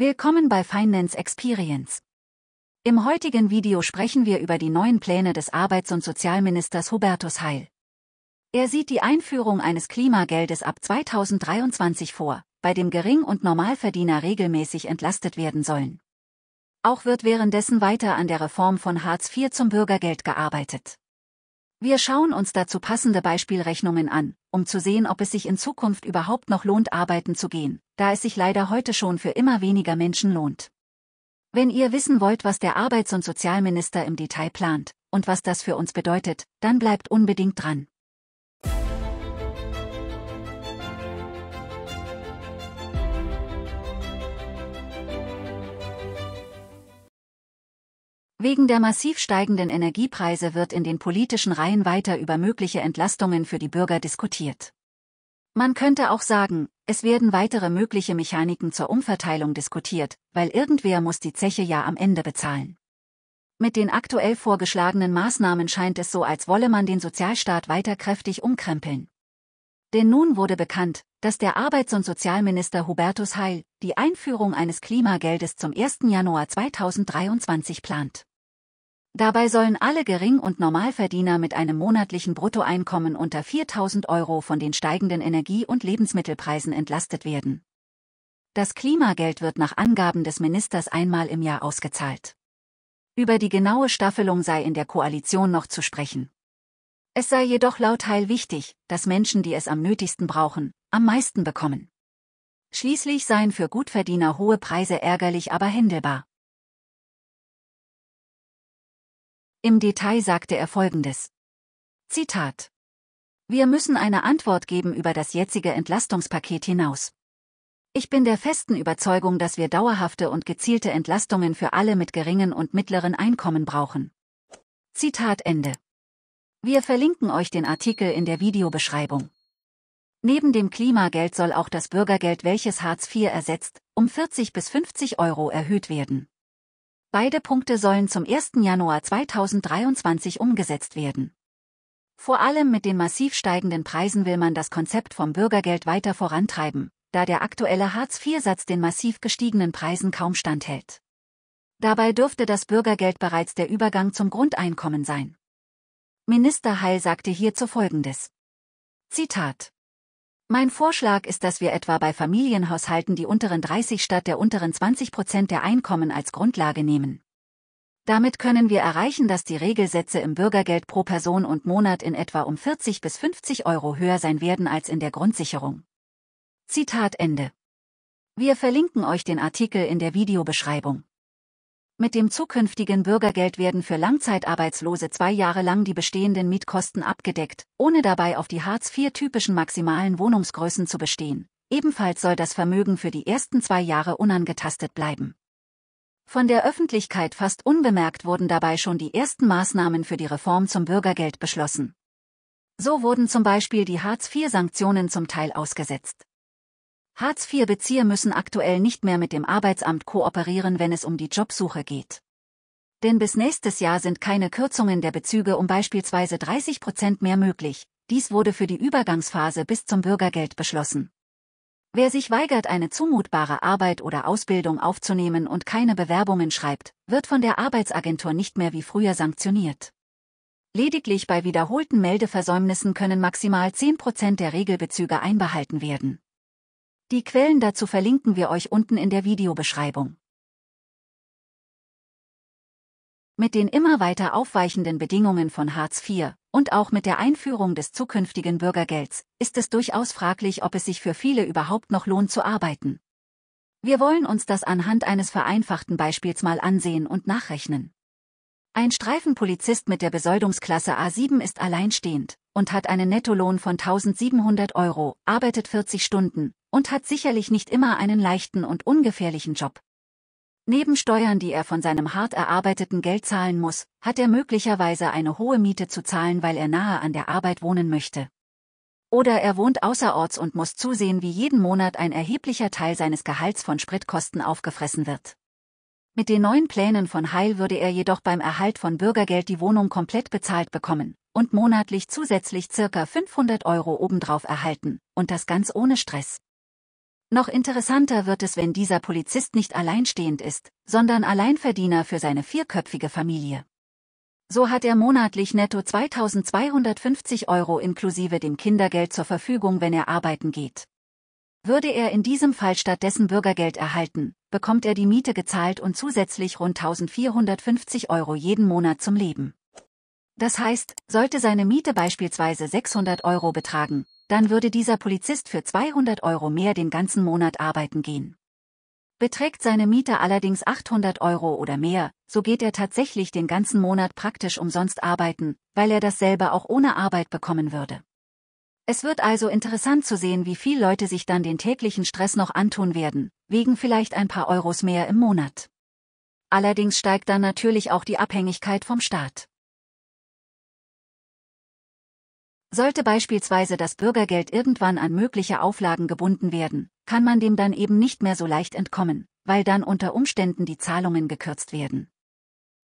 Willkommen bei Finance Experience. Im heutigen Video sprechen wir über die neuen Pläne des Arbeits- und Sozialministers Hubertus Heil. Er sieht die Einführung eines Klimageldes ab 2023 vor, bei dem Gering- und Normalverdiener regelmäßig entlastet werden sollen. Auch wird währenddessen weiter an der Reform von Hartz IV zum Bürgergeld gearbeitet. Wir schauen uns dazu passende Beispielrechnungen an, um zu sehen, ob es sich in Zukunft überhaupt noch lohnt, arbeiten zu gehen, da es sich leider heute schon für immer weniger Menschen lohnt. Wenn ihr wissen wollt, was der Arbeits- und Sozialminister im Detail plant und was das für uns bedeutet, dann bleibt unbedingt dran. Wegen der massiv steigenden Energiepreise wird in den politischen Reihen weiter über mögliche Entlastungen für die Bürger diskutiert. Man könnte auch sagen, es werden weitere mögliche Mechaniken zur Umverteilung diskutiert, weil irgendwer muss die Zeche ja am Ende bezahlen. Mit den aktuell vorgeschlagenen Maßnahmen scheint es so, als wolle man den Sozialstaat weiter kräftig umkrempeln. Denn nun wurde bekannt, dass der Arbeits- und Sozialminister Hubertus Heil die Einführung eines Klimageldes zum 1. Januar 2023 plant. Dabei sollen alle Gering- und Normalverdiener mit einem monatlichen Bruttoeinkommen unter 4000 Euro von den steigenden Energie- und Lebensmittelpreisen entlastet werden. Das Klimageld wird nach Angaben des Ministers einmal im Jahr ausgezahlt. Über die genaue Staffelung sei in der Koalition noch zu sprechen. Es sei jedoch laut Heil wichtig, dass Menschen, die es am nötigsten brauchen, am meisten bekommen. Schließlich seien für Gutverdiener hohe Preise ärgerlich aber händelbar. Im Detail sagte er Folgendes. Zitat. Wir müssen eine Antwort geben über das jetzige Entlastungspaket hinaus. Ich bin der festen Überzeugung, dass wir dauerhafte und gezielte Entlastungen für alle mit geringen und mittleren Einkommen brauchen. Zitat Ende. Wir verlinken euch den Artikel in der Videobeschreibung. Neben dem Klimageld soll auch das Bürgergeld, welches Hartz IV ersetzt, um 40 bis 50 Euro erhöht werden. Beide Punkte sollen zum 1. Januar 2023 umgesetzt werden. Vor allem mit den massiv steigenden Preisen will man das Konzept vom Bürgergeld weiter vorantreiben, da der aktuelle Hartz-IV-Satz den massiv gestiegenen Preisen kaum standhält. Dabei dürfte das Bürgergeld bereits der Übergang zum Grundeinkommen sein. Minister Heil sagte hierzu Folgendes. Zitat. Mein Vorschlag ist, dass wir etwa bei Familienhaushalten die unteren 30 statt der unteren 20 Prozent der Einkommen als Grundlage nehmen. Damit können wir erreichen, dass die Regelsätze im Bürgergeld pro Person und Monat in etwa um 40 bis 50 Euro höher sein werden als in der Grundsicherung. Zitat Ende. Wir verlinken euch den Artikel in der Videobeschreibung. Mit dem zukünftigen Bürgergeld werden für Langzeitarbeitslose zwei Jahre lang die bestehenden Mietkosten abgedeckt, ohne dabei auf die Hartz-IV-typischen maximalen Wohnungsgrößen zu bestehen. Ebenfalls soll das Vermögen für die ersten zwei Jahre unangetastet bleiben. Von der Öffentlichkeit fast unbemerkt wurden dabei schon die ersten Maßnahmen für die Reform zum Bürgergeld beschlossen. So wurden zum Beispiel die Hartz-IV-Sanktionen zum Teil ausgesetzt. Hartz-IV-Bezieher müssen aktuell nicht mehr mit dem Arbeitsamt kooperieren, wenn es um die Jobsuche geht. Denn bis nächstes Jahr sind keine Kürzungen der Bezüge um beispielsweise 30 Prozent mehr möglich. Dies wurde für die Übergangsphase bis zum Bürgergeld beschlossen. Wer sich weigert, eine zumutbare Arbeit oder Ausbildung aufzunehmen und keine Bewerbungen schreibt, wird von der Arbeitsagentur nicht mehr wie früher sanktioniert. Lediglich bei wiederholten Meldeversäumnissen können maximal 10 Prozent der Regelbezüge einbehalten werden. Die Quellen dazu verlinken wir euch unten in der Videobeschreibung. Mit den immer weiter aufweichenden Bedingungen von Hartz IV und auch mit der Einführung des zukünftigen Bürgergelds ist es durchaus fraglich, ob es sich für viele überhaupt noch lohnt zu arbeiten. Wir wollen uns das anhand eines vereinfachten Beispiels mal ansehen und nachrechnen. Ein Streifenpolizist mit der Besoldungsklasse A7 ist alleinstehend und hat einen Nettolohn von 1700 Euro, arbeitet 40 Stunden, und hat sicherlich nicht immer einen leichten und ungefährlichen Job. Neben Steuern, die er von seinem hart erarbeiteten Geld zahlen muss, hat er möglicherweise eine hohe Miete zu zahlen, weil er nahe an der Arbeit wohnen möchte. Oder er wohnt außerorts und muss zusehen, wie jeden Monat ein erheblicher Teil seines Gehalts von Spritkosten aufgefressen wird. Mit den neuen Plänen von Heil würde er jedoch beim Erhalt von Bürgergeld die Wohnung komplett bezahlt bekommen und monatlich zusätzlich circa 500 Euro obendrauf erhalten, und das ganz ohne Stress. Noch interessanter wird es, wenn dieser Polizist nicht alleinstehend ist, sondern Alleinverdiener für seine vierköpfige Familie. So hat er monatlich netto 2250 Euro inklusive dem Kindergeld zur Verfügung, wenn er arbeiten geht. Würde er in diesem Fall stattdessen Bürgergeld erhalten, bekommt er die Miete gezahlt und zusätzlich rund 1450 Euro jeden Monat zum Leben. Das heißt, sollte seine Miete beispielsweise 600 Euro betragen, dann würde dieser Polizist für 200 Euro mehr den ganzen Monat arbeiten gehen. Beträgt seine Miete allerdings 800 Euro oder mehr, so geht er tatsächlich den ganzen Monat praktisch umsonst arbeiten, weil er dasselbe auch ohne Arbeit bekommen würde. Es wird also interessant zu sehen, wie viel Leute sich dann den täglichen Stress noch antun werden, wegen vielleicht ein paar Euros mehr im Monat. Allerdings steigt dann natürlich auch die Abhängigkeit vom Staat. Sollte beispielsweise das Bürgergeld irgendwann an mögliche Auflagen gebunden werden, kann man dem dann eben nicht mehr so leicht entkommen, weil dann unter Umständen die Zahlungen gekürzt werden.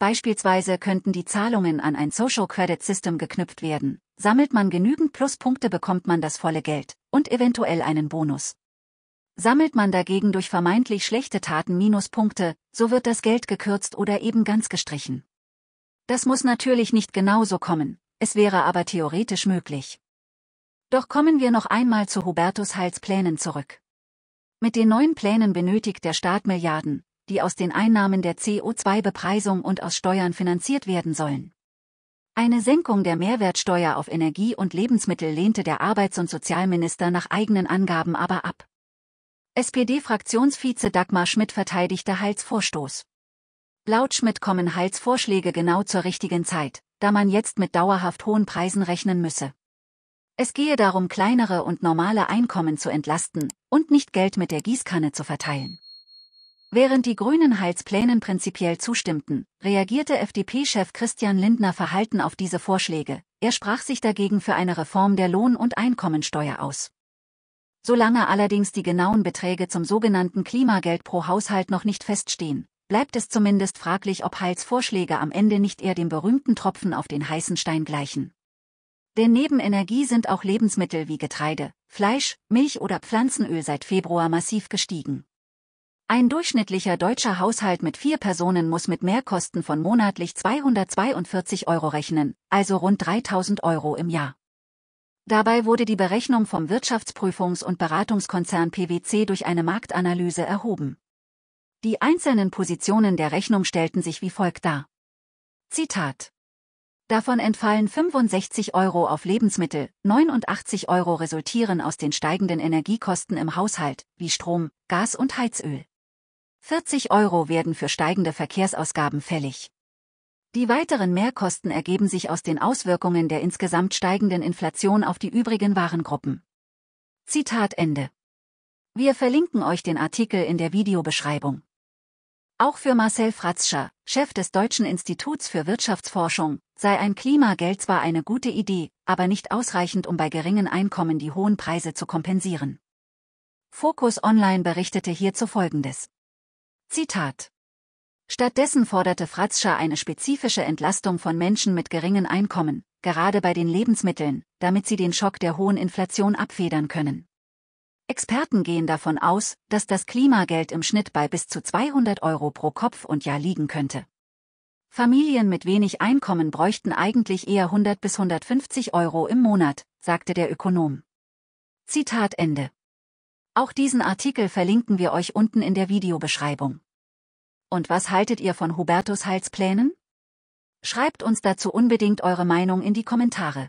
Beispielsweise könnten die Zahlungen an ein Social Credit System geknüpft werden. Sammelt man genügend Pluspunkte bekommt man das volle Geld und eventuell einen Bonus. Sammelt man dagegen durch vermeintlich schlechte Taten Minuspunkte, so wird das Geld gekürzt oder eben ganz gestrichen. Das muss natürlich nicht genauso kommen, es wäre aber theoretisch möglich. Doch kommen wir noch einmal zu Hubertus Heils Plänen zurück. Mit den neuen Plänen benötigt der Staat Milliarden, die aus den Einnahmen der CO2-Bepreisung und aus Steuern finanziert werden sollen. Eine Senkung der Mehrwertsteuer auf Energie und Lebensmittel lehnte der Arbeits- und Sozialminister nach eigenen Angaben aber ab. SPD-Fraktionsvize Dagmar Schmidt verteidigte Heils Vorstoß. Laut Schmidt kommen Heils Vorschläge genau zur richtigen Zeit, da man jetzt mit dauerhaft hohen Preisen rechnen müsse. Es gehe darum, kleinere und normale Einkommen zu entlasten und nicht Geld mit der Gießkanne zu verteilen. Während die Grünen Heilsplänen prinzipiell zustimmten, reagierte FDP-Chef Christian Lindner verhalten auf diese Vorschläge. Er sprach sich dagegen für eine Reform der Lohn- und Einkommensteuer aus. Solange allerdings die genauen Beträge zum sogenannten Klimageld pro Haushalt noch nicht feststehen, bleibt es zumindest fraglich, ob Heils Vorschläge am Ende nicht eher dem berühmten Tropfen auf den heißen Stein gleichen. Denn neben Energie sind auch Lebensmittel wie Getreide, Fleisch, Milch oder Pflanzenöl seit Februar massiv gestiegen. Ein durchschnittlicher deutscher Haushalt mit vier Personen muss mit Mehrkosten von monatlich 242 Euro rechnen, also rund 3000 Euro im Jahr. Dabei wurde die Berechnung vom Wirtschaftsprüfungs- und Beratungskonzern PwC durch eine Marktanalyse erhoben. Die einzelnen Positionen der Rechnung stellten sich wie folgt dar. Zitat. Davon entfallen 65 Euro auf Lebensmittel, 89 Euro resultieren aus den steigenden Energiekosten im Haushalt, wie Strom, Gas und Heizöl. 40 Euro werden für steigende Verkehrsausgaben fällig. Die weiteren Mehrkosten ergeben sich aus den Auswirkungen der insgesamt steigenden Inflation auf die übrigen Warengruppen. Zitat Ende. Wir verlinken euch den Artikel in der Videobeschreibung. Auch für Marcel Fratzscher, Chef des Deutschen Instituts für Wirtschaftsforschung, sei ein Klimageld zwar eine gute Idee, aber nicht ausreichend, um bei geringen Einkommen die hohen Preise zu kompensieren. Focus Online berichtete hierzu Folgendes. Zitat. Stattdessen forderte Fratzscher eine spezifische Entlastung von Menschen mit geringen Einkommen, gerade bei den Lebensmitteln, damit sie den Schock der hohen Inflation abfedern können. Experten gehen davon aus, dass das Klimageld im Schnitt bei bis zu 200 Euro pro Kopf und Jahr liegen könnte. Familien mit wenig Einkommen bräuchten eigentlich eher 100 bis 150 Euro im Monat, sagte der Ökonom. Zitat Ende. Auch diesen Artikel verlinken wir euch unten in der Videobeschreibung. Und was haltet ihr von Hubertus Heils Plänen? Schreibt uns dazu unbedingt eure Meinung in die Kommentare.